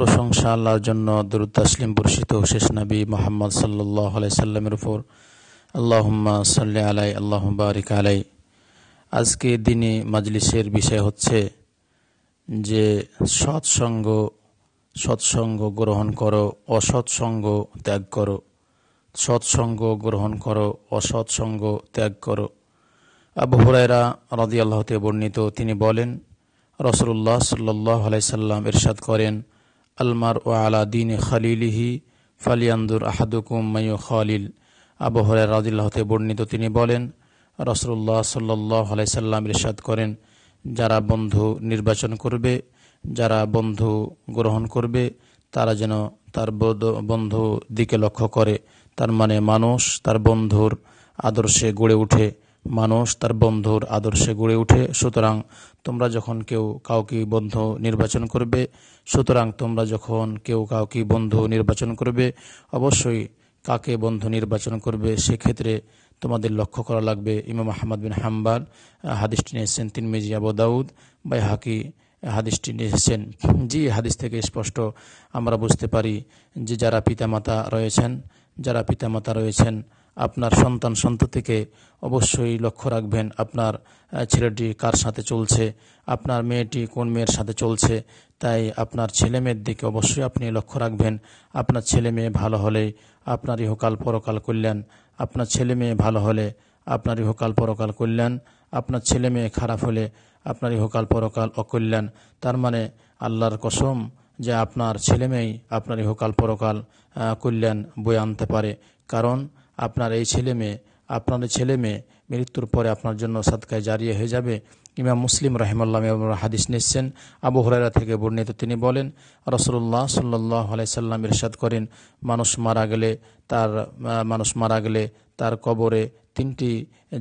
প্রশংসা আল্লাহর জন্য দরুদ তাসলিম বর্ষিত শেষ নবী মোহাম্মদ সাল্লাহ সাল্লামের উপর আল্লাহ সাল্লি আলাই আল্লাহ বারিক আলাই আজকে দিনে মাজলিসের বিষয় হচ্ছে যে সৎসঙ্গ সৎসঙ্গ গ্রহণ করো অসৎসঙ্গ ত্যাগ করো সৎসঙ্গ গ্রহণ করো অসৎসঙ্গ ত্যাগ করো আবু হুরায়রা রদি আল্লাহতে বর্ণিত তিনি বলেন রসুল্লাহ সাল্লাহ আলাইসাল্লাম এরশাদ করেন আলমার ও আলা দিন খালিলিহি ফালিয়ান্দুর আহাদুকুম মায়ু খালিল আবহরের রাজিল্লাহতে বর্ণিত তিনি বলেন রসুল্লাহ সাল্লাহ আলাইসাল্লাম রেশাদ করেন যারা বন্ধু নির্বাচন করবে যারা বন্ধু গ্রহণ করবে তারা যেন তার বন্ধু দিকে লক্ষ্য করে তার মানে মানুষ তার বন্ধুর আদর্শে গড়ে উঠে মানুষ তার বন্ধুর আদর্শে গড়ে ওঠে সুতরাং তোমরা যখন কেউ কাউকে বন্ধু নির্বাচন করবে সুতরাং তোমরা যখন কেউ কাউকে বন্ধু নির্বাচন করবে অবশ্যই কাকে বন্ধু নির্বাচন করবে সেক্ষেত্রে তোমাদের লক্ষ্য করা লাগবে ইমাম আহমদ বিন হাম্বাল হাদিসটি নিয়েছেন তিন মিজি দাউদ বাই হাকি হাদিসটি নিয়েছেন যে হাদিস থেকে স্পষ্ট আমরা বুঝতে পারি যে যারা পিতামাতা রয়েছেন যারা পিতামাতা রয়েছেন আপনার সন্তান সন্ততিকে অবশ্যই লক্ষ্য রাখবেন আপনার ছেলেটি কার সাথে চলছে আপনার মেয়েটি কোন মেয়ের সাথে চলছে তাই আপনার ছেলে মেয়ের দিকে অবশ্যই আপনি লক্ষ্য রাখবেন আপনার ছেলে মেয়ে ভালো হলে আপনার ইহকাল পরকাল কল্যাণ আপনার ছেলে মেয়ে ভালো হলে আপনার ইহকাল পরকাল কল্যাণ আপনার ছেলে মেয়ে খারাপ হলে আপনার ইহকাল পরকাল অকল্যাণ তার মানে আল্লাহর কসম যে আপনার ছেলেমেয়েই আপনার ইহকাল পরকাল কল্যাণ বয়ে আনতে পারে কারণ আপনার এই ছেলে মেয়ে আপনার ছেলে মেয়ে মৃত্যুর পরে আপনার জন্য সাদকায় জারিয়ে হয়ে যাবে ইমাম মুসলিম রাহিমাল্লাহ হাদিস নিচ্ছেন আবু হরাইরা থেকে বর্ণিত তিনি বলেন রসুল্লাহ সাল্লাহ আলাইসাল্লাম ইরশাদ করেন মানুষ মারা গেলে তার মানুষ মারা গেলে তার কবরে তিনটি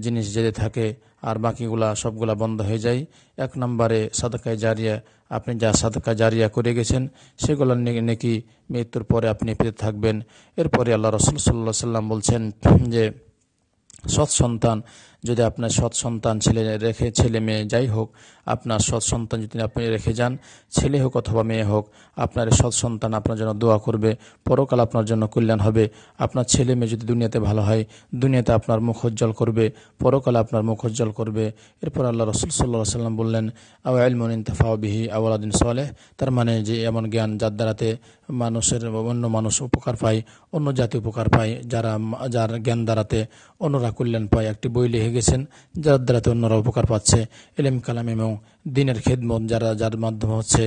জিনিস যেতে থাকে আর বাকিগুলা সবগুলা বন্ধ হয়ে যায় এক নম্বরে সাদকায় জারিয়া আপনি যা সাদকা জারিয়া করে গেছেন সেগুলো নাকি মৃত্যুর পরে আপনি পেতে থাকবেন এরপরে আল্লাহ রসুল সাল্লাহ সাল্লাম বলছেন যে সৎ সন্তান যদি আপনার সৎ সন্তান ছেলে রেখে ছেলে মেয়ে যাই হোক আপনার সৎ সন্তান যদি আপনি রেখে যান ছেলে হোক অথবা মেয়ে হোক আপনার সৎ সন্তান আপনার জন্য দোয়া করবে পরকাল আপনার জন্য কল্যাণ হবে আপনার ছেলে মেয়ে যদি দুনিয়াতে ভালো হয় দুনিয়াতে আপনার মুখোজ্জ্বল করবে পরকালে আপনার মুখোজ্জ্বল করবে এরপর আল্লাহ রসুল সাল্লাহ সাল্লাম বললেন আওয়াইলমন ইন্তফা বিহি আওয়ালাদিন সোয়ালেহ তার মানে যে এমন জ্ঞান যার দ্বারাতে মানুষের অন্য মানুষ উপকার পায় অন্য জাতি উপকার পায় যারা যার জ্ঞান দ্বারাতে অন্যরা কল্যাণ পায় একটি বইলে হয়ে গেছেন যার দ্বারাতে অন্যরা উপকার পাচ্ছে এলেম কালাম এবং দিনের খেদমত যারা যার মাধ্যমে হচ্ছে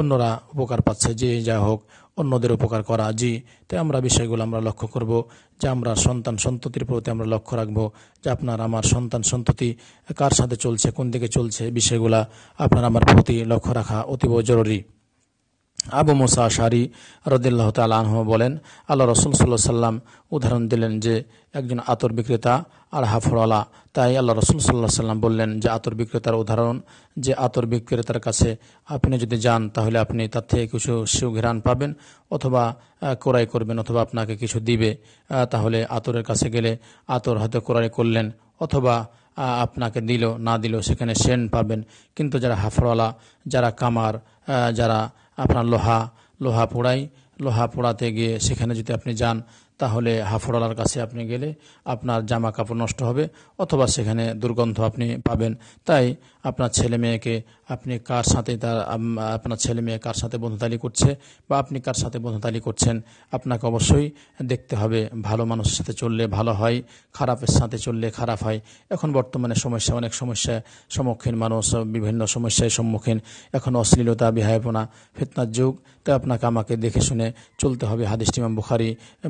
অন্যরা উপকার পাচ্ছে যে যা হোক অন্যদের উপকার করা জি তাই আমরা বিষয়গুলো আমরা লক্ষ্য করব যে আমরা সন্তান সন্ততির প্রতি আমরা লক্ষ্য রাখবো যে আপনার আমার সন্তান সন্ততি কার সাথে চলছে কোন দিকে চলছে বিষয়গুলা আপনার আমার প্রতি লক্ষ্য রাখা অতীব জরুরি আবু মোসা আশারি রদিল্লাহ তালহ বলেন আল্লাহ রসুল সাল্লাহ সাল্লাম উদাহরণ দিলেন যে একজন আতর বিক্রেতা আর হাফরওয়ালা তাই আল্লাহ রসুল সাল্লাহ সাল্লাম বললেন যে আতর বিক্রেতার উদাহরণ যে আতর বিক্রেতার কাছে আপনি যদি যান তাহলে আপনি তার থেকে কিছু সুঘেরান পাবেন অথবা কোরাই করবেন অথবা আপনাকে কিছু দিবে তাহলে আতরের কাছে গেলে আতর হয়তো ক্রয় করলেন অথবা আপনাকে দিল না দিল সেখানে সেন পাবেন কিন্তু যারা হাফরওয়ালা যারা কামার যারা আপনার লোহা লোহা পোড়াই লোহা পোড়াতে গিয়ে সেখানে যদি আপনি যান তাহলে হাফড়ালার কাছে আপনি গেলে আপনার জামা কাপড় নষ্ট হবে অথবা সেখানে দুর্গন্ধ আপনি পাবেন তাই আপনার ছেলে মেয়েকে আপনি কার সাথে তার আপনার ছেলে মেয়ে কার সাথে বন্ধুতালি করছে বা আপনি কার সাথে বন্ধুতালি করছেন আপনাকে অবশ্যই দেখতে হবে ভালো মানুষের সাথে চললে ভালো হয় খারাপের সাথে চললে খারাপ হয় এখন বর্তমানে সমস্যা অনেক সমস্যা সম্মুখীন মানুষ বিভিন্ন সমস্যায় সম্মুখীন এখন অশ্লীলতা বিহায়পনা ফিতনার যুগ তাই আপনাকে আমাকে দেখে শুনে চলতে হবে হাদিসটি বুখারি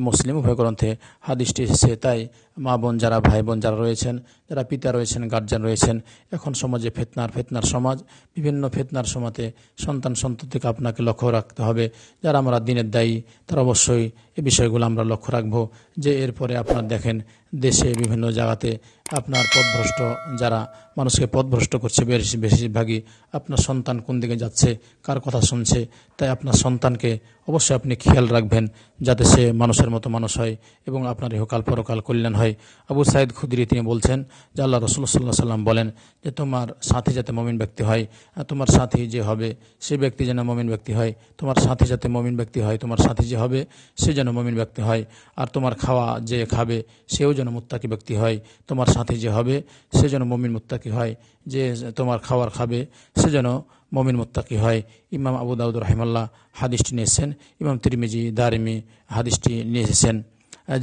মুসলিম উভয় গ্রন্থে হাদিসটি সে তাই মা বোন যারা ভাই বোন যারা রয়েছেন যারা পিতা রয়েছেন গার্জেন রয়েছেন এখন সমাজে ফেতনার ফেতনার সমাজ বিভিন্ন ফেতনার সমাজে সন্তান সন্ততিকে আপনাকে লক্ষ্য রাখতে হবে যারা আমরা দিনের দায়ী তারা অবশ্যই এ বিষয়গুলো আমরা লক্ষ্য রাখবো যে এরপরে আপনার দেখেন দেশে বিভিন্ন জায়গাতে আপনার পথভ্রষ্ট যারা মানুষকে পথভ্রষ্ট করছে বেশিরভাগই আপনার সন্তান কোন দিকে যাচ্ছে কার কথা শুনছে তাই আপনার সন্তানকে অবশ্যই আপনি খেয়াল রাখবেন যাতে সে মানুষের মতো মানুষ হয় এবং আপনার ইহকাল পরকাল কল্যাণ হয় আবু সাইদ খুদরি তিনি বলছেন যে আল্লাহ রসুল্লাহ সাল্লাম বলেন যে তোমার সাথী যাতে মমিন ব্যক্তি হয় তোমার সাথী যে হবে সে ব্যক্তি যেন মমিন ব্যক্তি হয় তোমার সাথী যাতে মমিন ব্যক্তি হয় তোমার সাথী যে হবে সে যেন মমিন ব্যক্তি হয় আর তোমার খাওয়া যে খাবে সেও যেন যেন মুত্তাকি ব্যক্তি হয় তোমার সাথে যে হবে সে যেন মমিন মুত্তাকি হয় যে তোমার খাওয়ার খাবে সে যেন মমিন মুত্তাকি হয় ইমাম আবু দাউদ রহমাল্লাহ হাদিসটি নিয়েছেন ইমাম তিরমিজি দারিমি হাদিসটি নিয়ে এসেছেন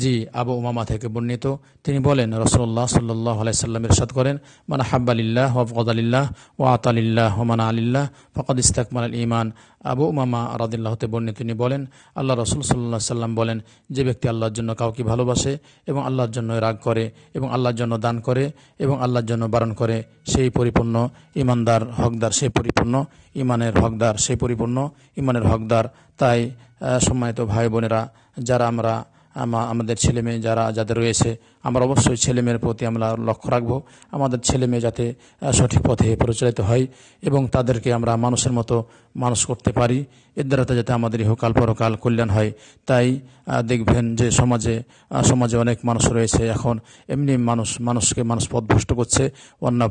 জি আবু উমামা থেকে বর্ণিত তিনি বলেন রসল্লাহ সাল্লাহ আলাইসাল্লাম ইরশাদ করেন মানা হাব্বালিল্লাহ ওফকদ আলিল্লাহ ও আতালিল্লাহ ওমানা আলিল্লাহ ফকদ ইস্তাকমাল আল ইমান আবু উমামা রাদিল্লাহতে বর্ণিত তিনি বলেন আল্লাহ রসুল সাল্লাহ সাল্লাম বলেন যে ব্যক্তি আল্লাহর জন্য কাউকে ভালোবাসে এবং আল্লাহর জন্য রাগ করে এবং আল্লাহর জন্য দান করে এবং আল্লাহর জন্য বারণ করে সেই পরিপূর্ণ ইমানদার হকদার সেই পরিপূর্ণ ইমানের হকদার সেই পরিপূর্ণ ইমানের হকদার তাই সম্মানিত ভাই বোনেরা যারা আমরা আমাদের ছেলে মেয়ে যারা যাদের রয়েছে আমরা অবশ্যই ছেলে মেয়ের প্রতি আমরা লক্ষ্য রাখব আমাদের ছেলে মেয়ে যাতে সঠিক পথে পরিচালিত হয় এবং তাদেরকে আমরা মানুষের মতো মানুষ করতে পারি এর দ্বারাতে যাতে আমাদের ইহকাল পরকাল কল্যাণ হয় তাই দেখবেন যে সমাজে সমাজে অনেক মানুষ রয়েছে এখন এমনি মানুষ মানুষকে মানুষ পথভ্রষ্ট করছে অন্য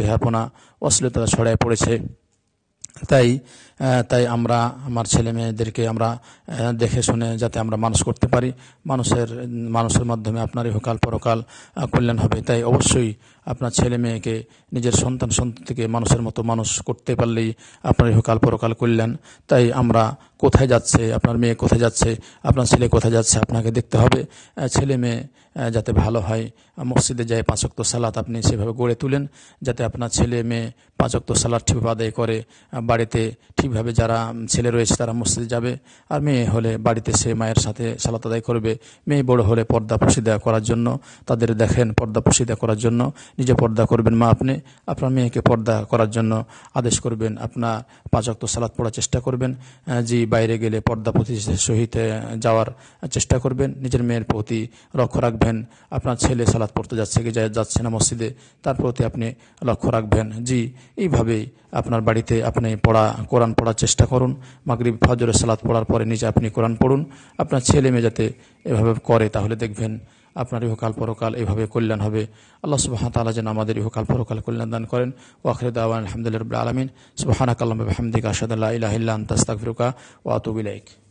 বিহাপনা অশ্লীলতা ছড়ায় পড়েছে তাই তাই আমরা আমার ছেলে মেয়েদেরকে আমরা দেখে শুনে যাতে আমরা মানুষ করতে পারি মানুষের মানুষের মাধ্যমে আপনারই হোকাল পরকাল কল্যাণ হবে তাই অবশ্যই আপনার ছেলে মেয়েকে নিজের সন্তান সন্ততিকে মানুষের মতো মানুষ করতে পারলেই আপনার হকাল পরকাল কল্যাণ তাই আমরা কোথায় যাচ্ছে আপনার মেয়ে কোথায় যাচ্ছে আপনার ছেলে কোথায় যাচ্ছে আপনাকে দেখতে হবে ছেলে মেয়ে যাতে ভালো হয় মসজিদে যায় পাঁচক্ত সালাত আপনি সেভাবে গড়ে তুলেন যাতে আপনার ছেলে মেয়ে পাঁচক্ত সালাদ ঠিক আদায় করে বাড়িতে ঠিক একইভাবে যারা ছেলে রয়েছে তারা মসজিদে যাবে আর মেয়ে হলে বাড়িতে সে মায়ের সাথে সালাত আদায় করবে মেয়ে বড় হলে পর্দা দেওয়া করার জন্য তাদের দেখেন পর্দা দেওয়া করার জন্য নিজে পর্দা করবেন মা আপনি আপনার মেয়েকে পর্দা করার জন্য আদেশ করবেন আপনার পাঁচক্ত সালাত পড়ার চেষ্টা করবেন জি বাইরে গেলে পর্দা প্রতি সহিত যাওয়ার চেষ্টা করবেন নিজের মেয়ের প্রতি লক্ষ্য রাখবেন আপনার ছেলে সালাত পড়তে যাচ্ছে কি যাচ্ছে না মসজিদে তার প্রতি আপনি লক্ষ্য রাখবেন জি এইভাবেই আপনার বাড়িতে আপনি পড়া কোরআন পড়ার চেষ্টা করুন মাগরিব ফজরের সালাদ পড়ার পরে নিজে আপনি কোরআন পড়ুন আপনার ছেলে মেয়ে যাতে এভাবে করে তাহলে দেখবেন আপনার ইহকাল পরকাল এভাবে কল্যাণ হবে আল্লাহ সুবাহ তালা যেন আমাদের ইহকাল পরকাল কল্যাণ দান করেন ওয়াখরে দাওয়ান আলহামদুলিল্লাহ আলমিন সুবাহানাকাল্লাম হামদিক আসাদ আল্লাহ ইহিল্লা তাস্তাক ফিরুকা ওয়াতবিলাইক